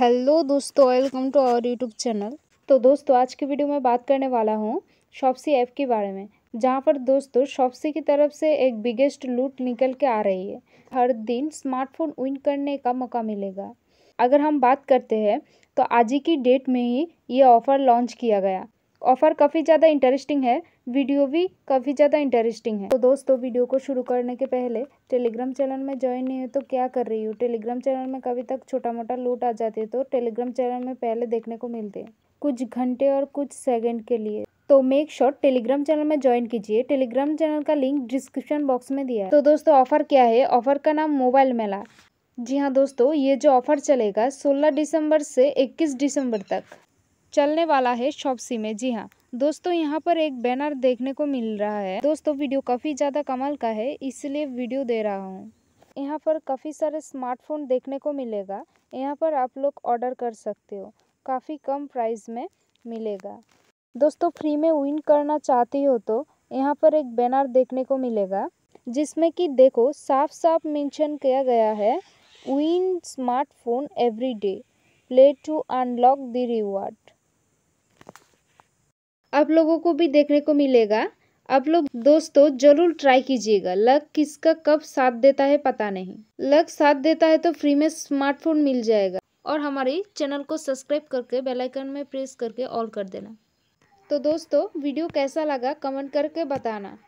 hello दोस्तों welcome to our YouTube channel तो दोस्तों आज की वीडियो में बात करने वाला हूँ शॉपसी ऐप के बारे में जहाँ पर दोस्तों शॉपसी की तरफ से एक बिगेस्ट लूट निकल के आ रही है हर दिन स्मार्टफोन विन करने का मौका मिलेगा अगर हम बात करते हैं तो आज ही की डेट में ही ये ऑफ़र लॉन्च किया गया ऑफ़र काफ़ी ज़्यादा इंटरेस्टिंग है वीडियो भी काफ़ी ज़्यादा इंटरेस्टिंग है तो दोस्तों वीडियो को शुरू करने के पहले टेलीग्राम चैनल में ज्वाइन नहीं हो तो क्या कर रही हूँ टेलीग्राम चैनल में कभी तक छोटा मोटा लूट आ जाती है तो टेलीग्राम चैनल में पहले देखने को मिलते हैं कुछ घंटे और कुछ सेकेंड के लिए तो मेक शॉर्ट टेलीग्राम चैनल में ज्वाइन कीजिए टेलीग्राम चैनल का लिंक डिस्क्रिप्शन बॉक्स में दिया है तो दोस्तों ऑफर क्या है ऑफर का नाम मोबाइल मेला जी हाँ दोस्तों ये जो ऑफर चलेगा 16 दिसंबर से 21 दिसंबर तक चलने वाला है शॉपसी में जी हाँ दोस्तों यहाँ पर एक बैनर देखने को मिल रहा है दोस्तों वीडियो काफ़ी ज़्यादा कमाल का है इसलिए वीडियो दे रहा हूँ यहाँ पर काफ़ी सारे स्मार्टफोन देखने को मिलेगा यहाँ पर आप लोग ऑर्डर कर सकते हो काफ़ी कम प्राइस में मिलेगा दोस्तों फ्री में विन करना चाहती हो तो यहाँ पर एक बैनर देखने को मिलेगा जिसमें कि देखो साफ साफ मेंशन किया गया है win smartphone every day play to unlock the reward आप लोगों को भी देखने को मिलेगा आप लोग दोस्तों जरूर ट्राई कीजिएगा लक किसका कब साथ देता है पता नहीं लक साथ देता है तो फ्री में स्मार्टफोन मिल जाएगा और हमारे चैनल को सब्सक्राइब करके बेल आइकन में प्रेस करके ऑल कर देना तो दोस्तों वीडियो कैसा लगा कमेंट करके बताना